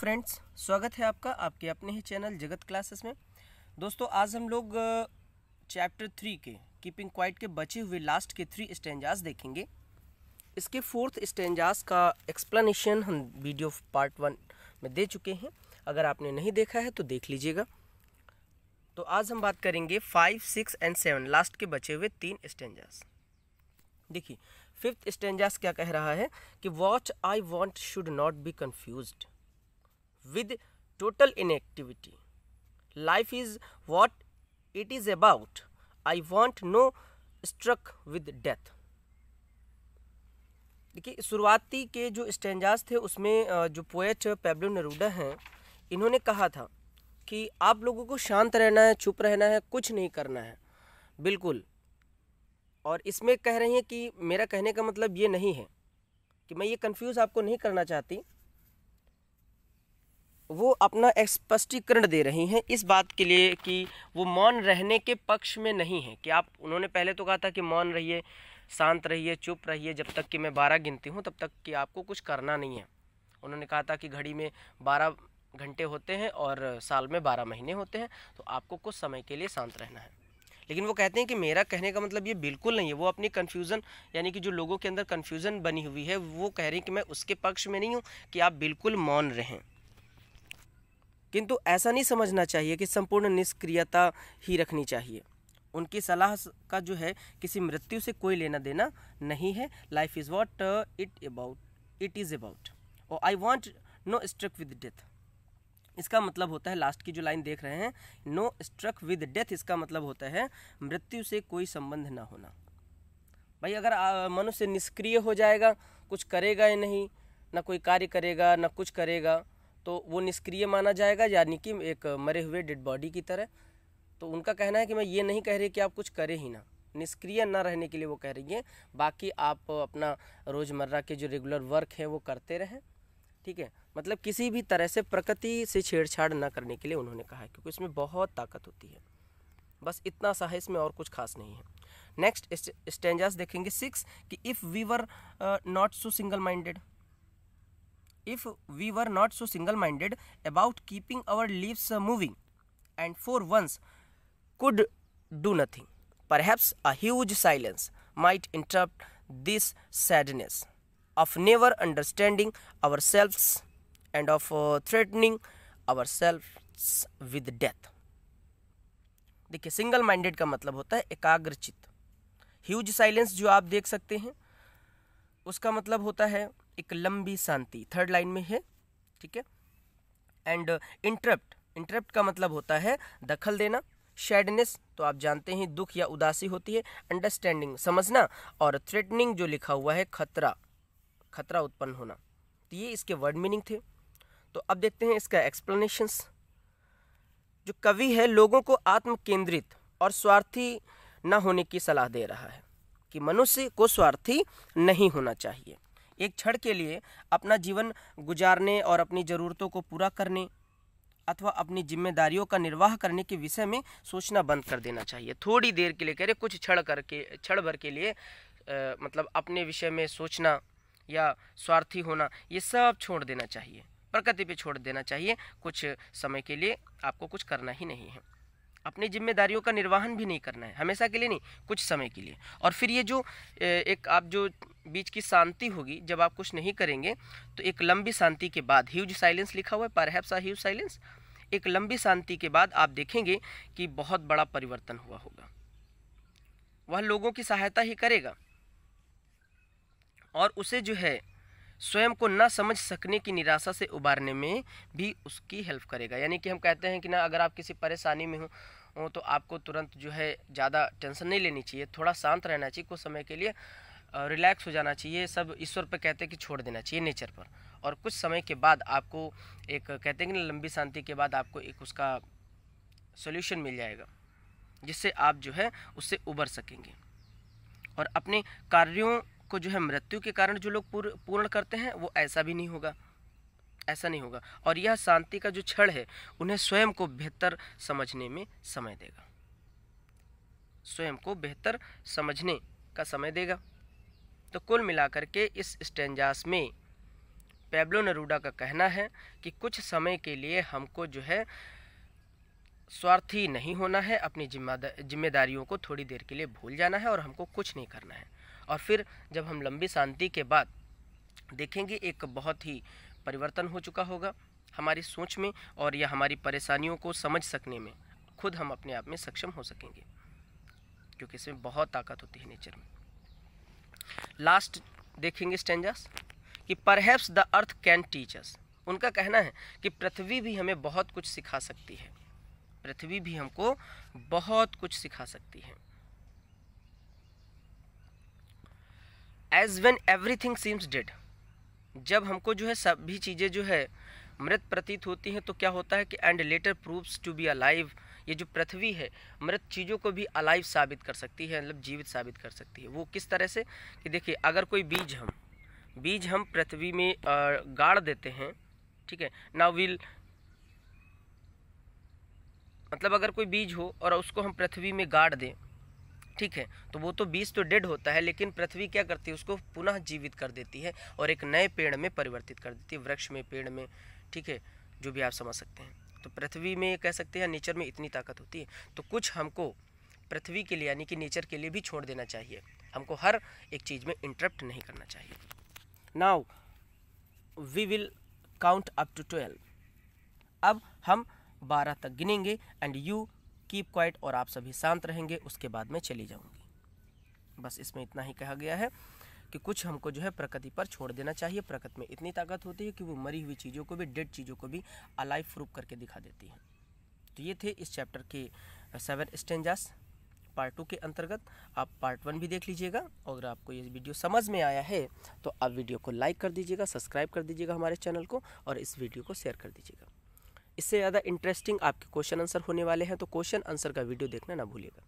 friends स्वागत है आपका आपके अपने ही चैनल जगत क्लासेस में दोस्तों आज हम लोग चैप्टर थ्री के कीपिंग क्वाइट के बचे हुए लास्ट के थ्री स्टेंजास देखेंगे इसके फोर्थ स्टेंजास का एक्सप्लेनेशन हम वीडियो पार्ट वन में दे चुके हैं अगर आपने नहीं देखा है तो देख लीजिएगा तो आज हम बात करेंगे five six and seven last के बचे हुए तीन स्टेंजास देखिए फिफ्थ स्टेंजास क्या कह रहा है कि what I want should not be confused with total inactivity life is what it is about I want no struck with death देखिए शुरुआती के जो स्टेंजाज थे उसमें जो पोएट पेब्लो नरूडा हैं इन्होंने कहा था कि आप लोगों को शांत रहना है चुप रहना है कुछ नहीं करना है बिल्कुल और इसमें कह रही हैं कि मेरा कहने का मतलब ये नहीं है कि मैं ये कंफ्यूज आपको नहीं करना चाहती वो अपना स्पष्टीकरण दे रही हैं इस बात के लिए कि वो मौन रहने के पक्ष में नहीं है कि आप उन्होंने पहले तो कहा था कि मौन रहिए शांत रहिए चुप रहिए जब तक कि मैं बारह गिनती हूँ तब तक कि आपको कुछ करना नहीं है उन्होंने कहा था कि घड़ी में बारह घंटे होते हैं और साल में बारह महीने होते हैं तो आपको कुछ समय के लिए शांत रहना है लेकिन वो कहते हैं कि मेरा कहने का मतलब ये बिल्कुल नहीं है वो अपनी कन्फ्यूज़न यानी कि जो लोगों के अंदर कन्फ्यूज़न बनी हुई है वो कह रही कि मैं उसके पक्ष में नहीं हूँ कि आप बिल्कुल मौन रहें किंतु ऐसा नहीं समझना चाहिए कि संपूर्ण निष्क्रियता ही रखनी चाहिए उनकी सलाह का जो है किसी मृत्यु से कोई लेना देना नहीं है life is what it about it is about और I want no struck with death इसका मतलब होता है लास्ट की जो लाइन देख रहे हैं नो स्ट्रक विद डेथ इसका मतलब होता है मृत्यु से कोई संबंध ना होना भाई अगर मनुष्य निष्क्रिय हो जाएगा कुछ करेगा या नहीं ना कोई कार्य करेगा ना कुछ करेगा तो वो निष्क्रिय माना जाएगा यानी कि एक मरे हुए डेड बॉडी की तरह तो उनका कहना है कि मैं ये नहीं कह रही कि आप कुछ करें ही ना निष्क्रिय ना रहने के लिए वो कह रही हैं बाकी आप अपना रोज़मर्रा के जो रेगुलर वर्क है वो करते रहें ठीक है मतलब किसी भी तरह से प्रकृति से छेड़छाड़ ना करने के लिए उन्होंने कहा है क्योंकि इसमें बहुत ताकत होती है बस इतना सा है इसमें और कुछ खास नहीं है नेक्स्ट स्टेंजास देखेंगे सिक्स कि if we were not so single minded if we were not so single minded about keeping our lives moving and for once could do nothing perhaps a huge silence might interrupt this sadness of never understanding our selves and of threatening our self with death देखिए single minded का मतलब होता है एकाग्रचित huge silence जो आप देख सकते हैं उसका मतलब होता है एक लंबी शांति थर्ड लाइन में है ठीक है एंड इंटरप्ट इंटरप्ट का मतलब होता है दखल देना शेडनेस तो आप जानते हैं दुख या उदासी होती है अंडरस्टैंडिंग समझना और थ्रेटनिंग जो लिखा हुआ है खतरा खतरा उत्पन्न होना तो ये इसके वर्ड मीनिंग थे तो अब देखते हैं इसका एक्सप्लेनेशंस जो कवि है लोगों को आत्म केंद्रित और स्वार्थी न होने की सलाह दे रहा है कि मनुष्य को स्वार्थी नहीं होना चाहिए एक क्षण के लिए अपना जीवन गुजारने और अपनी ज़रूरतों को पूरा करने अथवा अपनी जिम्मेदारियों का निर्वाह करने के विषय में सोचना बंद कर देना चाहिए थोड़ी देर के लिए कह रहे कुछ क्षण करके क्षण भर के लिए आ, मतलब अपने विषय में सोचना या स्वार्थी होना ये सब छोड़ देना चाहिए प्रकृति पे छोड़ देना चाहिए कुछ समय के लिए आपको कुछ करना ही नहीं है अपनी जिम्मेदारियों का निर्वहन भी नहीं करना है हमेशा के लिए नहीं कुछ समय के लिए और फिर ये जो एक आप जो बीच की शांति होगी जब आप कुछ नहीं करेंगे तो एक लंबी शांति के बाद ह्यूज साइलेंस लिखा हुआ है पर हैप्स ह्यूज साइलेंस एक लंबी शांति के बाद आप देखेंगे कि बहुत बड़ा परिवर्तन हुआ होगा वह लोगों की सहायता ही करेगा और उसे जो है स्वयं को ना समझ सकने की निराशा से उबारने में भी उसकी हेल्प करेगा यानी कि हम कहते हैं कि ना अगर आप किसी परेशानी में हो तो आपको तुरंत जो है ज़्यादा टेंशन नहीं लेनी चाहिए थोड़ा शांत रहना चाहिए कुछ समय के लिए रिलैक्स हो जाना चाहिए सब ईश्वर पर कहते हैं कि छोड़ देना चाहिए नेचर पर और कुछ समय के बाद आपको एक कहते हैं कि लंबी शांति के बाद आपको एक उसका सोल्यूशन मिल जाएगा जिससे आप जो है उससे उबर सकेंगे और अपने कार्यों को जो है मृत्यु के कारण जो लोग पूर्ण करते हैं वो ऐसा भी नहीं होगा ऐसा नहीं होगा और यह शांति का जो क्षण है उन्हें स्वयं को बेहतर समझने में समय देगा स्वयं को बेहतर समझने का समय देगा तो कुल मिलाकर के इस स्टेंजास में पेब्लो नरूडा का कहना है कि कुछ समय के लिए हमको जो है स्वार्थी नहीं होना है अपनी जिम्मेदारियों को थोड़ी देर के लिए भूल जाना है और हमको कुछ नहीं करना है और फिर जब हम लंबी शांति के बाद देखेंगे एक बहुत ही परिवर्तन हो चुका होगा हमारी सोच में और या हमारी परेशानियों को समझ सकने में खुद हम अपने आप में सक्षम हो सकेंगे क्योंकि इसमें बहुत ताकत होती है नेचर में लास्ट देखेंगे स्टेंजस कि perhaps the earth can teach us उनका कहना है कि पृथ्वी भी हमें बहुत कुछ सिखा सकती है पृथ्वी भी हमको बहुत कुछ सिखा सकती है as when everything seems dead जब हमको जो है सभी चीज़ें जो है मृत प्रतीत होती हैं तो क्या होता है कि and later proves to be alive ये जो पृथ्वी है मृत चीज़ों को भी अलाइव साबित कर सकती है मतलब जीवित साबित कर सकती है वो किस तरह से कि देखिए अगर कोई बीज हम बीज हम पृथ्वी में गाड़ देते हैं ठीक है ना विल मतलब अगर कोई बीज हो और उसको हम पृथ्वी में गाड़ दें ठीक है तो वो तो बीज तो डेड होता है लेकिन पृथ्वी क्या करती है उसको पुनः जीवित कर देती है और एक नए पेड़ में परिवर्तित कर देती है वृक्ष में पेड़ में ठीक है जो भी आप समझ सकते हैं तो पृथ्वी में कह सकते हैं नेचर में इतनी ताकत होती है तो कुछ हमको पृथ्वी के लिए यानी कि नेचर के लिए भी छोड़ देना चाहिए हमको हर एक चीज़ में इंटरप्ट नहीं करना चाहिए now we will count up to twelve अब हम बारह तक गिनेंगे एंड यू कीप क्वाइट और आप सभी शांत रहेंगे उसके बाद में चली जाऊंगी बस इसमें इतना ही कहा गया है कि कुछ हमको जो है प्रकृति पर छोड़ देना चाहिए प्रकृति में इतनी ताकत होती है कि वो मरी हुई चीज़ों को भी डेड चीज़ों को भी अलाइव प्रूफ करके दिखा देती है तो ये थे इस चैप्टर के सेवन स्टेंजास पार्ट टू के अंतर्गत आप पार्ट वन भी देख लीजिएगा अगर आपको ये वीडियो समझ में आया है तो आप वीडियो को लाइक कर दीजिएगा सब्सक्राइब कर दीजिएगा हमारे चैनल को और इस वीडियो को शेयर कर दीजिएगा इससे ज़्यादा इंटरेस्टिंग आपके क्वेश्चन आंसर होने वाले हैं तो क्वेश्चन आंसर का वीडियो देखना ना भूलिएगा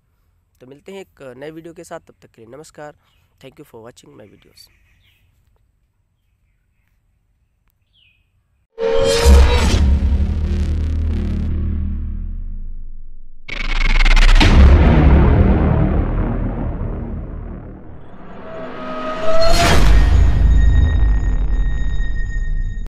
तो मिलते हैं एक नए वीडियो के साथ तब तक के लिए नमस्कार thank you for watching my videos